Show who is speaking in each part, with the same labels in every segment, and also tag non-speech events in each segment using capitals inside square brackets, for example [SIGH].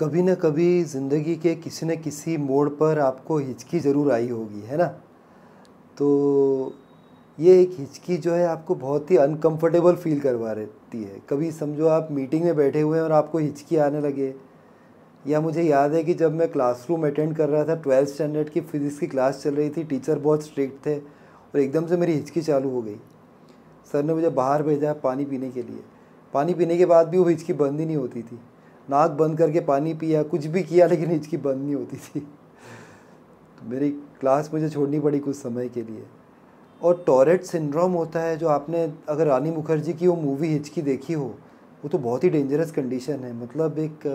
Speaker 1: कभी ना कभी ज़िंदगी के किसी न किसी मोड़ पर आपको हिचकी ज़रूर आई होगी है ना तो ये एक हिचकी जो है आपको बहुत ही अनकंफर्टेबल फील करवा रहती है कभी समझो आप मीटिंग में बैठे हुए हैं और आपको हिचकी आने लगे या मुझे याद है कि जब मैं क्लासरूम अटेंड कर रहा था ट्वेल्थ स्टैंडर्ड की फिज़िक्स की क्लास चल रही थी टीचर बहुत स्ट्रिक्ट थे और एकदम से मेरी हिचकी चालू हो गई सर ने मुझे बाहर भेजा पानी पीने के लिए पानी पीने के बाद भी वो हिचकी बंद ही नहीं होती थी नाक बंद करके पानी पिया कुछ भी किया लेकिन हिचकी बंद नहीं होती थी तो मेरी क्लास मुझे छोड़नी पड़ी कुछ समय के लिए और टॉरेट सिंड्रोम होता है जो आपने अगर रानी मुखर्जी की वो मूवी हिचकी देखी हो वो तो बहुत ही डेंजरस कंडीशन है मतलब एक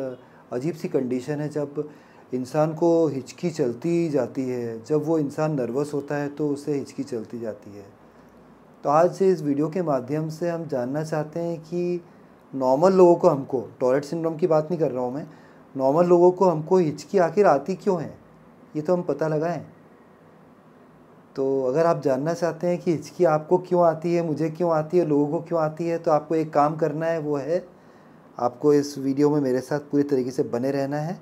Speaker 1: अजीब सी कंडीशन है जब इंसान को हिचकी चलती जाती है जब वो इंसान नर्वस होता है तो उसे हिचकी चलती जाती है तो आज से इस वीडियो के माध्यम से हम जानना चाहते हैं कि नॉर्मल लोगों को हमको टॉयलेट सिंड्रोम की बात नहीं कर रहा हूँ मैं नॉर्मल लोगों को हमको हिचकी आखिर आती क्यों है ये तो हम पता लगाएं तो अगर आप जानना चाहते हैं कि हिचकी आपको क्यों आती है मुझे क्यों आती है लोगों को क्यों आती है तो आपको एक काम करना है वो है आपको इस वीडियो में मेरे साथ पूरी तरीके से बने रहना है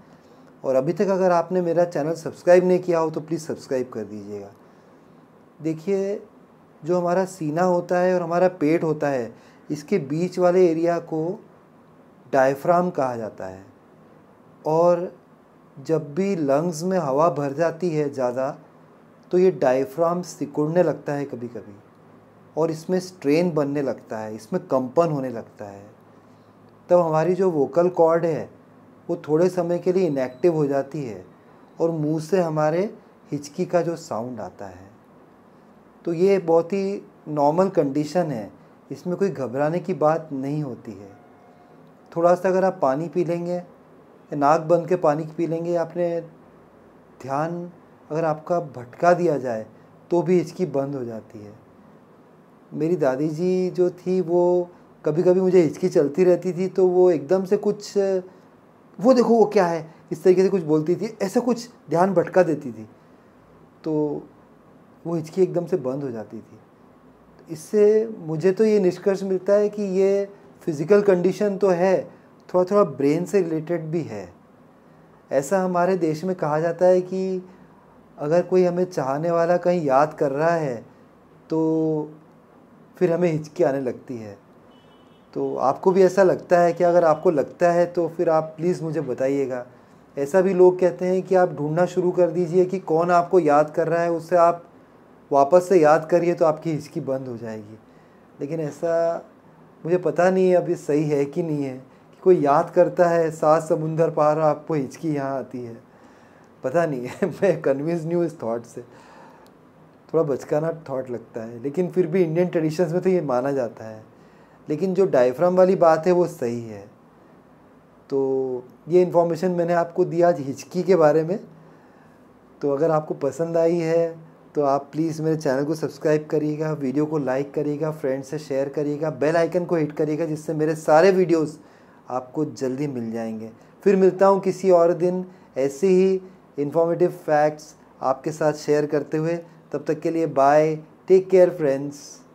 Speaker 1: और अभी तक अगर आपने मेरा चैनल सब्सक्राइब नहीं किया हो तो प्लीज़ सब्सक्राइब कर दीजिएगा देखिए जो हमारा सीना होता है और हमारा पेट होता है इसके बीच वाले एरिया को डायफ्राम कहा जाता है और जब भी लंग्स में हवा भर जाती है ज़्यादा तो ये डायफ्राम सिकुड़ने लगता है कभी कभी और इसमें स्ट्रेन बनने लगता है इसमें कंपन होने लगता है तब हमारी जो वोकल कॉर्ड है वो थोड़े समय के लिए इनएक्टिव हो जाती है और मुंह से हमारे हिचकी का जो साउंड आता है तो ये बहुत ही नॉर्मल कंडीशन है इसमें कोई घबराने की बात नहीं होती है थोड़ा सा अगर आप पानी पी लेंगे या नाक बंद के पानी पी लेंगे आपने ध्यान अगर आपका भटका दिया जाए तो भी हिचकी बंद हो जाती है मेरी दादी जी जो थी वो कभी कभी मुझे हिचकी चलती रहती थी तो वो एकदम से कुछ वो देखो वो क्या है इस तरीके से कुछ बोलती थी ऐसा कुछ ध्यान भटका देती थी तो वो हिचकी एकदम से बंद हो जाती थी इससे मुझे तो ये निष्कर्ष मिलता है कि ये फिज़िकल कंडीशन तो है थोड़ा थोड़ा ब्रेन से रिलेटेड भी है ऐसा हमारे देश में कहा जाता है कि अगर कोई हमें चाहने वाला कहीं याद कर रहा है तो फिर हमें हिचकी आने लगती है तो आपको भी ऐसा लगता है कि अगर आपको लगता है तो फिर आप प्लीज़ मुझे बताइएगा ऐसा भी लोग कहते हैं कि आप ढूंढना शुरू कर दीजिए कि कौन आपको याद कर रहा है उससे आप वापस से याद करिए तो आपकी हिचकी बंद हो जाएगी लेकिन ऐसा मुझे पता नहीं है अभी सही है कि नहीं है कि कोई याद करता है सात समुंदर पार आपको हिचकी यहाँ आती है पता नहीं है [LAUGHS] मैं कन्विंस नहीं हूँ इस थाट से थोड़ा बचकाना थाट लगता है लेकिन फिर भी इंडियन ट्रेडिशंस में तो ये माना जाता है लेकिन जो डायफ्राम वाली बात है वो सही है तो ये इन्फॉर्मेशन मैंने आपको दिया आज हिचकी के बारे में तो अगर आपको पसंद आई है तो आप प्लीज़ मेरे चैनल को सब्सक्राइब करिएगा वीडियो को लाइक करिएगा फ्रेंड से शेयर करिएगा बेल आइकन को हिट करिएगा जिससे मेरे सारे वीडियोस आपको जल्दी मिल जाएंगे फिर मिलता हूँ किसी और दिन ऐसे ही इन्फॉर्मेटिव फैक्ट्स आपके साथ शेयर करते हुए तब तक के लिए बाय टेक केयर फ्रेंड्स